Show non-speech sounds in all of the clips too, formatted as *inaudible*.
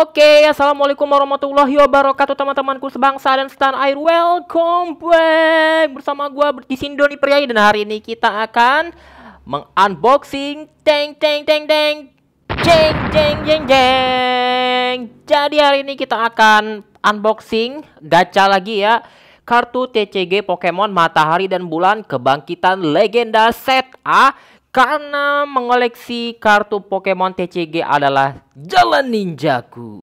Oke, okay, assalamualaikum warahmatullahi wabarakatuh teman-temanku sebangsa dan setan air. Welcome back bersama gue di sini Doni Priayi dan hari ini kita akan mengunboxing teng teng teng teng jeng jeng jeng jeng. Jadi hari ini kita akan unboxing gacha lagi ya kartu TCG Pokemon Matahari dan Bulan Kebangkitan Legenda Set A karena mengoleksi kartu Pokemon TCG adalah jalan ninjaku.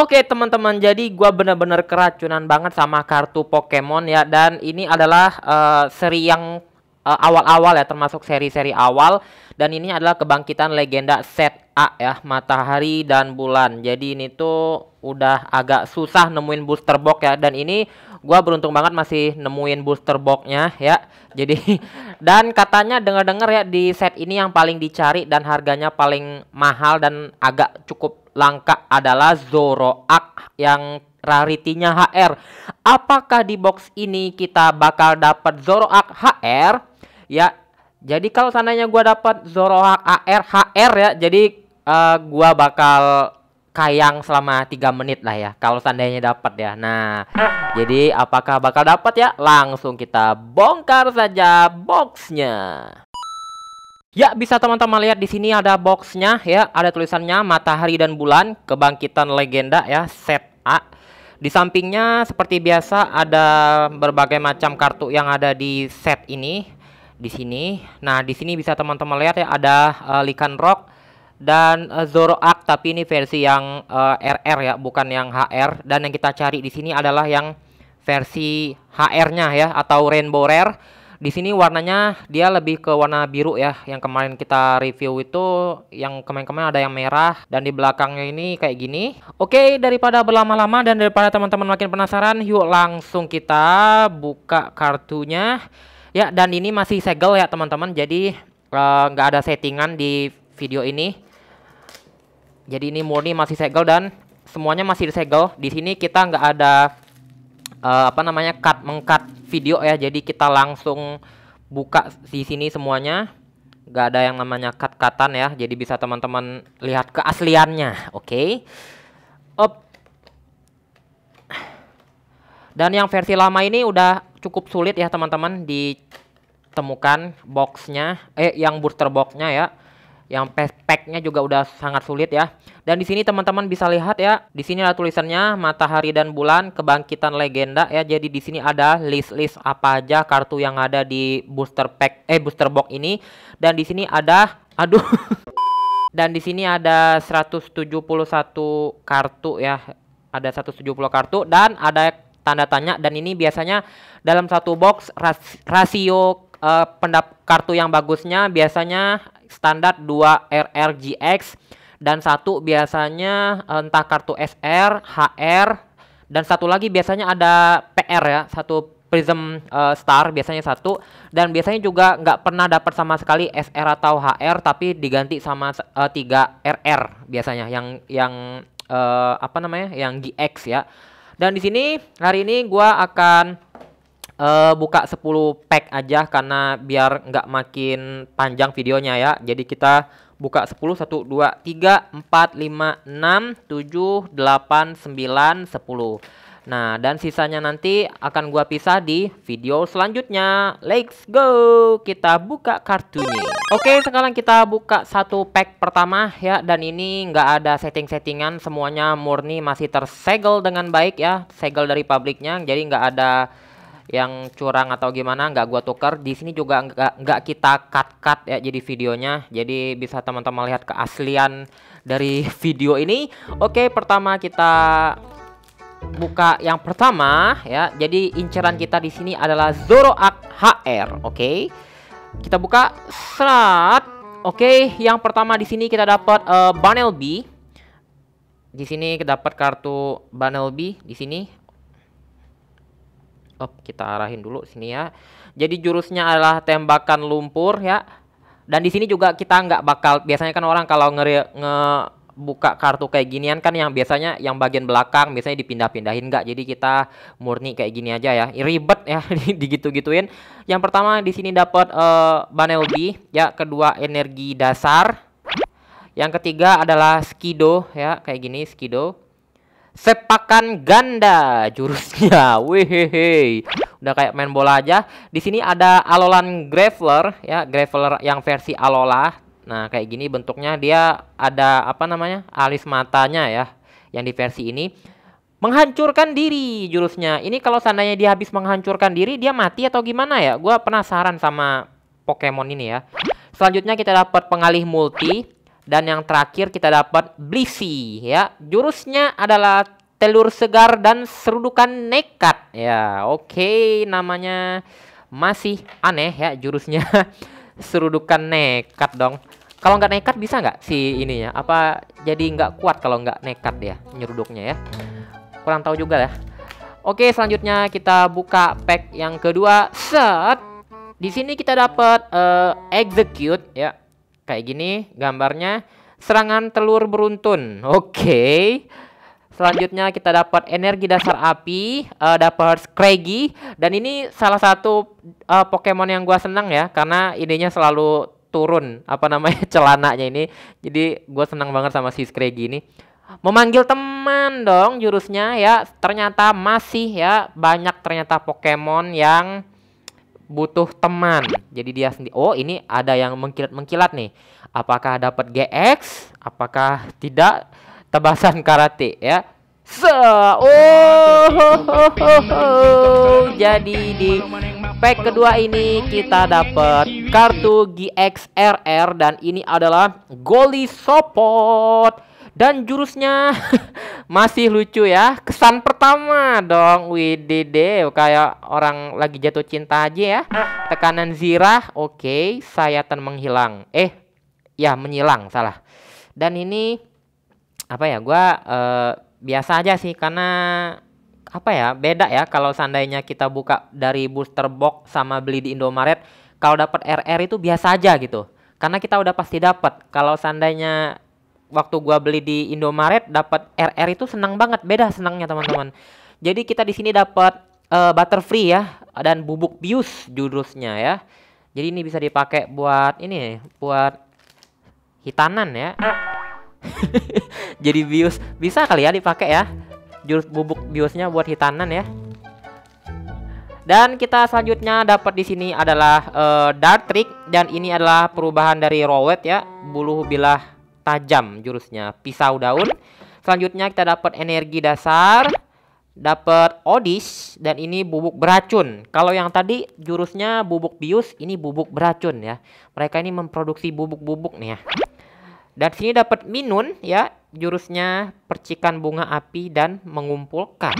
Oke teman-teman, jadi gue bener-bener keracunan banget sama kartu Pokemon ya Dan ini adalah uh, seri yang eh, awal-awal uh, ya, termasuk seri-seri awal Dan ini adalah kebangkitan legenda set A ya, matahari dan bulan Jadi ini tuh udah agak susah nemuin booster box ya Dan ini gue beruntung banget masih nemuin booster boxnya ya Jadi *laughs* dan katanya denger-denger ya di set ini yang paling dicari dan harganya paling mahal dan agak cukup langka adalah Zoroark yang raritinya HR. Apakah di box ini kita bakal dapat Zoroark HR? Ya, jadi kalau seandainya gua dapat Zoroark AR HR ya, jadi uh, gua bakal kayang selama 3 menit lah ya kalau seandainya dapat ya. Nah, jadi apakah bakal dapat ya? Langsung kita bongkar saja boxnya. Ya, bisa teman-teman lihat di sini ada boxnya ya, ada tulisannya Matahari dan Bulan, Kebangkitan Legenda ya, set A. Di sampingnya seperti biasa ada berbagai macam kartu yang ada di set ini di sini. Nah, di sini bisa teman-teman lihat ya ada uh, Likan Rock dan uh, Zoroark tapi ini versi yang uh, eh, RR ya, bukan yang HR dan yang kita cari di sini adalah yang versi HR-nya ya atau Rainbow Rare di sini warnanya dia lebih ke warna biru ya. Yang kemarin kita review itu yang kemarin-kemarin ada yang merah dan di belakangnya ini kayak gini. Oke, daripada berlama-lama dan daripada teman-teman makin penasaran, yuk langsung kita buka kartunya. Ya, dan ini masih segel ya teman-teman. Jadi eh, nggak uh, ada settingan di video ini. Jadi ini murni masih segel dan semuanya masih segel. Di sini kita nggak ada uh, apa namanya cut mengcut video ya jadi kita langsung buka di sini semuanya nggak ada yang namanya cut cutan ya jadi bisa teman-teman lihat keasliannya oke okay? op dan yang versi lama ini udah cukup sulit ya teman-teman ditemukan boxnya eh yang booster boxnya ya yang packnya juga udah sangat sulit ya. Dan di sini teman-teman bisa lihat ya, di sini ada tulisannya Matahari dan Bulan Kebangkitan Legenda ya. Jadi di sini ada list-list apa aja kartu yang ada di booster pack eh booster box ini dan di sini ada aduh *laughs* dan di sini ada 171 kartu ya. Ada 170 kartu dan ada tanda tanya dan ini biasanya dalam satu box ras rasio uh, pendap kartu yang bagusnya biasanya standar 2 RRGX dan satu biasanya entah kartu SR, HR dan satu lagi biasanya ada PR ya, satu Prism uh, Star biasanya satu dan biasanya juga nggak pernah dapat sama sekali SR atau HR tapi diganti sama uh, 3 RR biasanya yang yang uh, apa namanya yang GX ya. Dan di sini hari ini gua akan uh, buka 10 pack aja karena biar nggak makin panjang videonya ya. Jadi kita buka 10 1 2 3 4 5 6 7 8 9 10. Nah, dan sisanya nanti akan gua pisah di video selanjutnya. Let's go. Kita buka kartunya. Oke, sekarang kita buka satu pack pertama ya dan ini nggak ada setting-settingan, semuanya murni masih tersegel dengan baik ya, segel dari pabriknya. Jadi nggak ada yang curang atau gimana nggak gua tuker di sini juga nggak nggak kita cut cut ya jadi videonya jadi bisa teman-teman lihat keaslian dari *laughs* video ini oke pertama kita buka yang pertama ya jadi inceran kita di sini adalah Zoroark HR oke kita buka serat oke yang pertama di sini kita dapat uh, eh, Banel B di sini dapat kartu Banel B di sini Oh kita arahin dulu sini ya. Jadi jurusnya adalah tembakan lumpur ya. Dan di sini juga kita nggak bakal biasanya kan orang kalau nge, nge buka kartu kayak ginian kan yang biasanya yang bagian belakang biasanya dipindah-pindahin nggak jadi kita murni kayak gini aja ya ribet ya *laughs* digitu-gituin yang pertama di sini dapat uh, eh, banelbi ya kedua energi dasar yang ketiga adalah skido ya kayak gini skido sepakan ganda jurusnya. *laughs* Wehehe. Udah kayak main bola aja. Di sini ada Alolan Graveler ya, Graveler yang versi Alola. Nah, kayak gini bentuknya dia ada apa namanya? alis matanya ya yang di versi ini. Menghancurkan diri jurusnya. Ini kalau seandainya dia habis menghancurkan diri, dia mati atau gimana ya? gue penasaran sama Pokemon ini ya. Selanjutnya kita dapat pengalih multi dan yang terakhir kita dapat Blissey ya. Jurusnya adalah telur segar dan serudukan nekat ya. Oke, okay, namanya masih aneh ya jurusnya. *laughs* serudukan nekat dong. Kalau nggak nekat bisa nggak si ininya? Apa jadi nggak kuat kalau nggak nekat ya nyeruduknya ya? Kurang tahu juga ya. Oke, selanjutnya kita buka pack yang kedua. Set. Di sini kita dapat uh, execute ya. Kayak gini gambarnya. Serangan telur beruntun. Oke. Okay. Selanjutnya kita dapat energi dasar api, uh, dapat Scraggy dan ini salah satu uh, Pokemon yang gua senang ya karena ininya selalu turun apa namanya *laughs* celananya ini. Jadi gua senang banget sama si Scraggy ini. Memanggil teman dong jurusnya ya. Ternyata masih ya banyak ternyata Pokemon yang butuh teman. Jadi dia sendiri. Oh, ini ada yang mengkilat-mengkilat nih. Apakah dapat GX? Apakah tidak? Tebasan karate ya. Se oh, *laughs* jadi di pack kedua ini kita dapat kartu GXRR dan ini adalah Goli support. Dan jurusnya *laughs* masih lucu ya. Kesan pertama dong. Widede kayak orang lagi jatuh cinta aja ya. Tekanan zirah. Oke, okay. sayatan menghilang. Eh, ya menyilang salah. Dan ini apa ya? Gua uh, biasa aja sih karena apa ya? Beda ya kalau seandainya kita buka dari booster box sama beli di Indomaret, kalau dapat RR itu biasa aja gitu. Karena kita udah pasti dapat. Kalau seandainya waktu gua beli di Indomaret dapat RR itu senang banget, beda senangnya teman-teman. Jadi kita di sini dapat uh, butterfree ya dan bubuk bius jurusnya ya. Jadi ini bisa dipakai buat ini ya, buat hitanan ya. *laughs* Jadi bius bisa kali ya dipakai ya. Jurus bubuk biusnya buat hitanan ya. Dan kita selanjutnya dapat di sini adalah uh, eh, dart trick dan ini adalah perubahan dari rowet ya, bulu bilah tajam jurusnya pisau daun. Selanjutnya kita dapat energi dasar, dapat odish dan ini bubuk beracun. Kalau yang tadi jurusnya bubuk bius, ini bubuk beracun ya. Mereka ini memproduksi bubuk-bubuk nih ya. Dan sini dapat minun ya, jurusnya percikan bunga api dan mengumpulkan.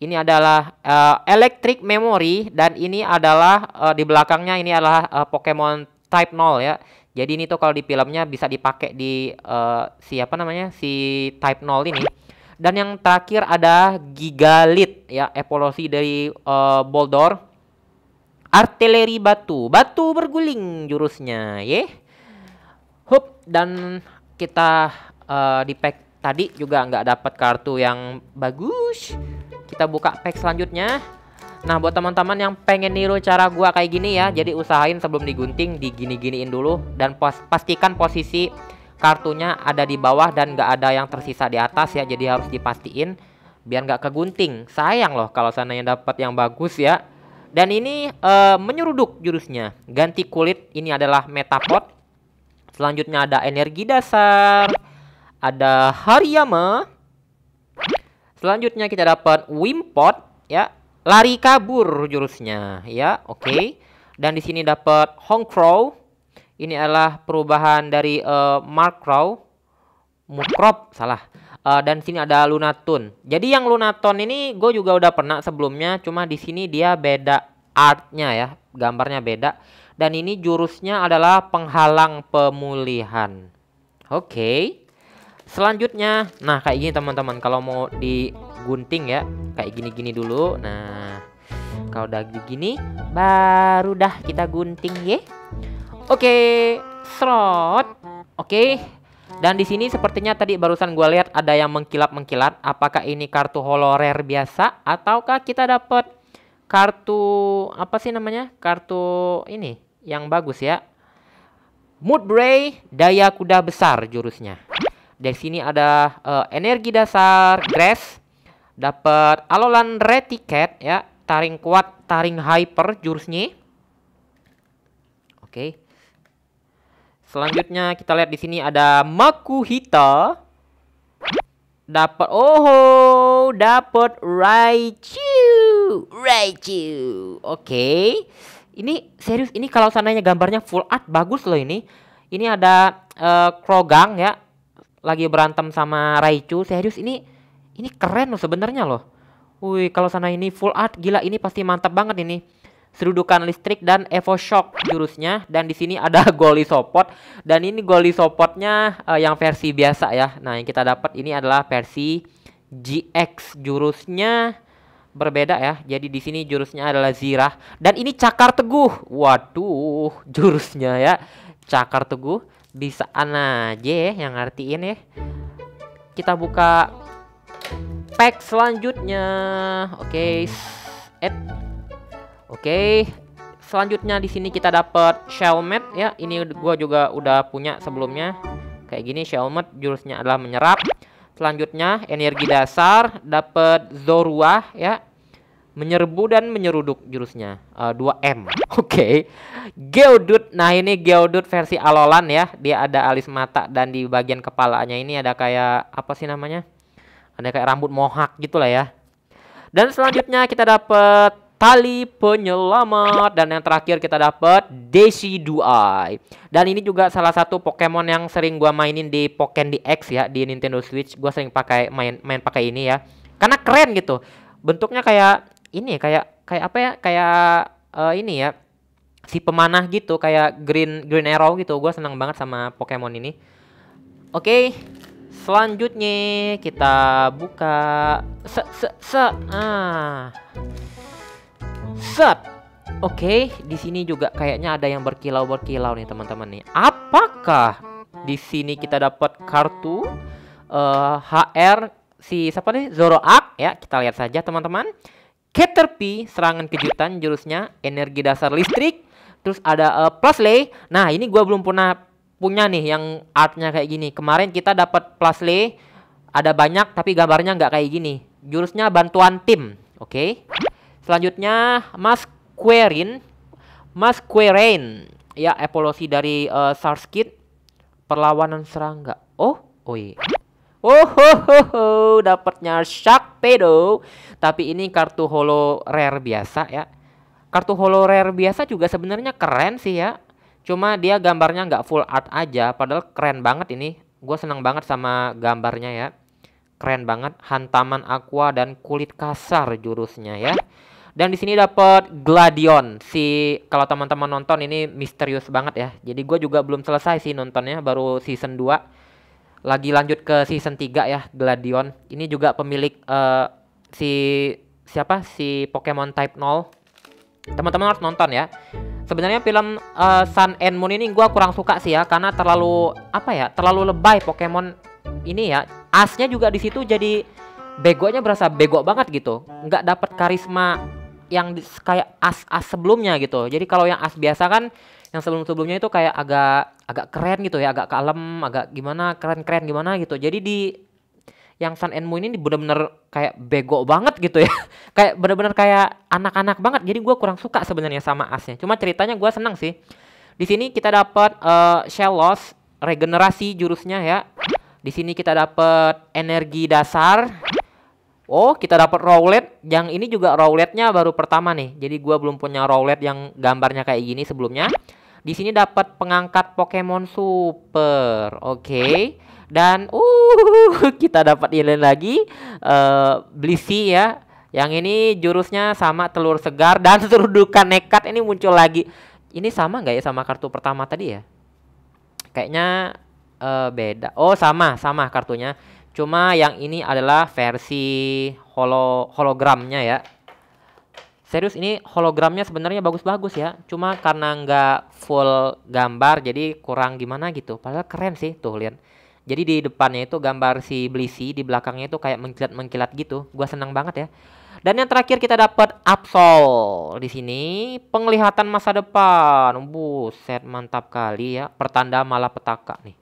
Ini adalah uh, electric memory dan ini adalah uh, di belakangnya ini adalah uh, Pokemon type 0 ya. Jadi ini tuh kalau di filmnya bisa dipakai di uh, si apa namanya si Type 0 ini. Dan yang terakhir ada Gigalit ya evolusi dari uh, Boldor. Artileri batu, batu berguling jurusnya, ye. Hup dan kita uh, di pack tadi juga nggak dapat kartu yang bagus. Kita buka pack selanjutnya. Nah buat teman-teman yang pengen niru cara gua kayak gini ya Jadi usahain sebelum digunting digini-giniin dulu Dan pos pastikan posisi kartunya ada di bawah dan gak ada yang tersisa di atas ya Jadi harus dipastiin biar nggak kegunting Sayang loh kalau sananya dapat yang bagus ya Dan ini e, menyeruduk jurusnya Ganti kulit ini adalah metapod Selanjutnya ada energi dasar Ada Hariyama Selanjutnya kita dapat Wimpot ya lari kabur jurusnya ya oke okay. dan di sini dapat Hong Crow ini adalah perubahan dari uh, Mark Crow Mukrop salah uh, dan sini ada Lunaton jadi yang Lunaton ini gue juga udah pernah sebelumnya cuma di sini dia beda artnya ya gambarnya beda dan ini jurusnya adalah penghalang pemulihan oke okay. selanjutnya nah kayak gini teman-teman kalau mau di gunting ya kayak gini-gini dulu nah kalau udah gini baru dah kita gunting ya oke slot oke dan di sini sepertinya tadi barusan gue lihat ada yang mengkilap mengkilat apakah ini kartu holorer biasa ataukah kita dapat kartu apa sih namanya kartu ini yang bagus ya mood bray daya kuda besar jurusnya. Dari sini ada uh, energi dasar, grass, dapat alolan retiket ya taring kuat taring hyper jurusnya oke selanjutnya kita lihat di sini ada makuhita dapat oh dapat Raichu Raichu oke ini serius ini kalau sananya gambarnya full art bagus loh ini ini ada uh, Krogang ya lagi berantem sama Raichu serius ini ini keren loh sebenarnya loh. Wih, kalau sana ini full art gila ini pasti mantap banget ini. Serudukan listrik dan Evo Shock jurusnya dan di sini ada *laughs* Goli Sopot dan ini Goli Sopotnya uh, eh, yang versi biasa ya. Nah, yang kita dapat ini adalah versi GX jurusnya berbeda ya. Jadi di sini jurusnya adalah zirah dan ini cakar teguh. Waduh, *laughs* jurusnya ya cakar teguh bisa aja yang ngertiin ya. Kita buka pack selanjutnya oke okay. oke okay. selanjutnya di sini kita dapat Shellmet ya ini gua juga udah punya sebelumnya kayak gini Shellmet jurusnya adalah menyerap selanjutnya energi dasar dapat Zorua ya menyerbu dan menyeruduk jurusnya uh, eh, 2M. *laughs* Oke. Okay. Geodude. Nah, ini Geodude versi Alolan ya. Dia ada alis mata dan di bagian kepalanya ini ada kayak apa sih namanya? Ada kayak rambut mohak gitulah ya. Dan selanjutnya kita dapat tali penyelamat dan yang terakhir kita dapat Decidueye. Dan ini juga salah satu Pokemon yang sering gua mainin di Pokémon DX ya di Nintendo Switch. Gua sering pakai main main pakai ini ya. Karena keren gitu. Bentuknya kayak ini ya, kayak kayak apa ya? Kayak uh, ini ya. Si pemanah gitu kayak green green arrow gitu. Gua senang banget sama Pokemon ini. Oke. Okay selanjutnya kita buka se se se ah set oke di sini juga kayaknya ada yang berkilau berkilau nih teman-teman nih apakah di sini kita dapat kartu uh, eh, HR si siapa nih Zoroark ya kita lihat saja teman-teman Caterpie serangan kejutan jurusnya energi dasar listrik terus ada uh, Plusley nah ini gue belum pernah punya nih yang artnya kayak gini. Kemarin kita dapat plasle ada banyak tapi gambarnya nggak kayak gini. Jurusnya bantuan tim, oke. Okay. Selanjutnya Mas Querin, Mas Querin, ya evolusi dari uh, eh, Sarskit, perlawanan serangga. Oh, oh iya. Oh, ho, ho, ho. dapatnya Pedo. Tapi ini kartu holo rare biasa ya. Kartu holo rare biasa juga sebenarnya keren sih ya cuma dia gambarnya nggak full art aja padahal keren banget ini gue seneng banget sama gambarnya ya keren banget hantaman aqua dan kulit kasar jurusnya ya dan di sini dapat Gladion si kalau teman-teman nonton ini misterius banget ya jadi gue juga belum selesai sih nontonnya baru season 2 lagi lanjut ke season 3 ya Gladion ini juga pemilik uh, si siapa si Pokemon Type 0 teman-teman harus nonton ya sebenarnya film uh, Sun and Moon ini gue kurang suka sih ya karena terlalu apa ya terlalu lebay Pokemon ini ya asnya juga di situ jadi begonya berasa bego banget gitu nggak dapat karisma yang kayak as-as sebelumnya gitu jadi kalau yang as biasa kan yang sebelum-sebelumnya itu kayak agak agak keren gitu ya agak kalem agak gimana keren-keren gimana gitu jadi di yang Sun and Moon ini bener-bener kayak bego banget gitu ya *laughs* kayak bener-bener kayak anak-anak banget jadi gue kurang suka sebenarnya sama asnya cuma ceritanya gue seneng sih di sini kita dapat uh, eh, loss regenerasi jurusnya ya di sini kita dapat energi dasar Oh, kita dapat roulette Yang ini juga rouletnya baru pertama nih. Jadi gue belum punya roulette yang gambarnya kayak gini sebelumnya. Di sini dapat pengangkat Pokemon Super. Oke. Okay dan uh *laughs* kita dapat ilin lagi uh, eh, blisi ya yang ini jurusnya sama telur segar dan *laughs* serudukan nekat ini muncul lagi ini sama nggak ya sama kartu pertama tadi ya kayaknya uh, beda oh sama sama kartunya cuma yang ini adalah versi holo hologramnya ya serius ini hologramnya sebenarnya bagus-bagus ya cuma karena nggak full gambar jadi kurang gimana gitu padahal keren sih tuh lihat jadi di depannya itu gambar si Blissey, di belakangnya itu kayak mengkilat-mengkilat gitu. Gua senang banget ya. Dan yang terakhir kita dapat Absol di sini penglihatan masa depan. Buset mantap kali ya. Pertanda malapetaka nih.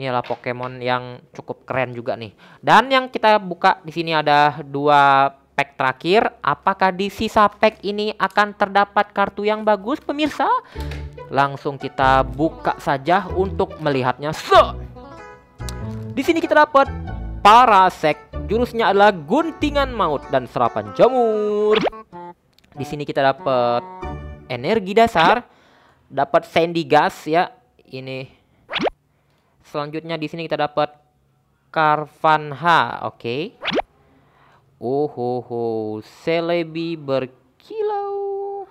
Ini adalah Pokemon yang cukup keren juga nih. Dan yang kita buka di sini ada dua pack terakhir. Apakah di sisa pack ini akan terdapat kartu yang bagus pemirsa? Langsung kita buka saja untuk melihatnya. So, di sini kita dapat Parasek. Jurusnya adalah guntingan maut dan serapan jamur. Di sini kita dapat energi dasar, dapat sandy gas ya. Ini. Selanjutnya di sini kita dapat Carvan H, oke. Okay. Oh, ho selebi berkilau.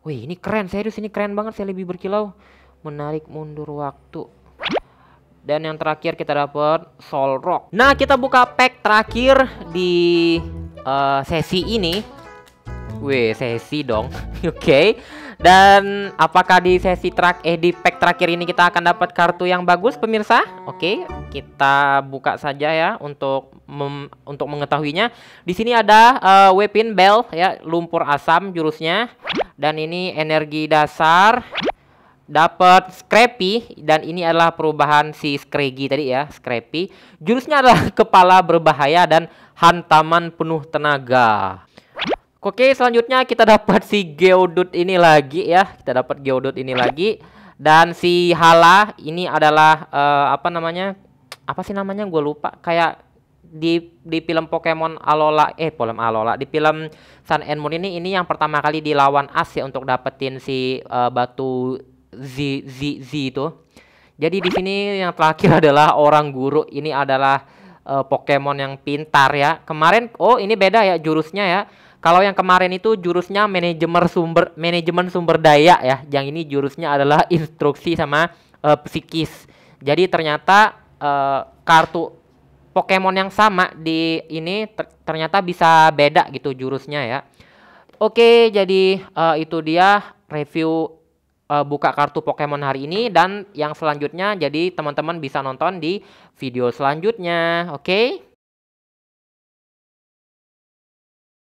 Wih, ini keren, serius ini keren banget selebi berkilau. Menarik mundur waktu. Dan yang terakhir kita dapat Soul Rock. Nah, kita buka pack terakhir di uh, sesi ini. Wih, sesi dong. *laughs* Oke. okay. Dan apakah di sesi track eh di pack terakhir ini kita akan dapat kartu yang bagus pemirsa? Oke, okay. kita buka saja ya untuk mem untuk mengetahuinya. Di sini ada uh, Weapon Bell ya, lumpur asam jurusnya. Dan ini energi dasar dapat Scrappy dan ini adalah perubahan si Scraggy tadi ya, Scrappy. Jurusnya adalah *laughs* kepala berbahaya dan hantaman penuh tenaga. Oke, selanjutnya kita dapat si Geodude ini lagi ya. Kita dapat Geodude ini lagi dan si Hala ini adalah uh, apa namanya? Apa sih namanya? Gue lupa. Kayak di di film Pokemon Alola eh film Alola di film Sun and Moon ini ini yang pertama kali dilawan As ya untuk dapetin si uh, batu Z Z Z itu. Jadi di sini yang terakhir *laughs* adalah orang guru. Ini adalah uh, Pokemon yang pintar ya. Kemarin oh ini beda ya jurusnya ya. Kalau yang kemarin itu jurusnya manajemen sumber manajemen sumber daya ya. Yang ini jurusnya adalah *laughs* instruksi sama uh, psikis. Jadi ternyata uh, kartu Pokemon yang sama di ini ter ternyata bisa beda gitu jurusnya ya. Oke, jadi uh, itu dia review uh, buka kartu Pokemon hari ini dan yang selanjutnya jadi teman-teman bisa nonton di video selanjutnya. Oke? Okay?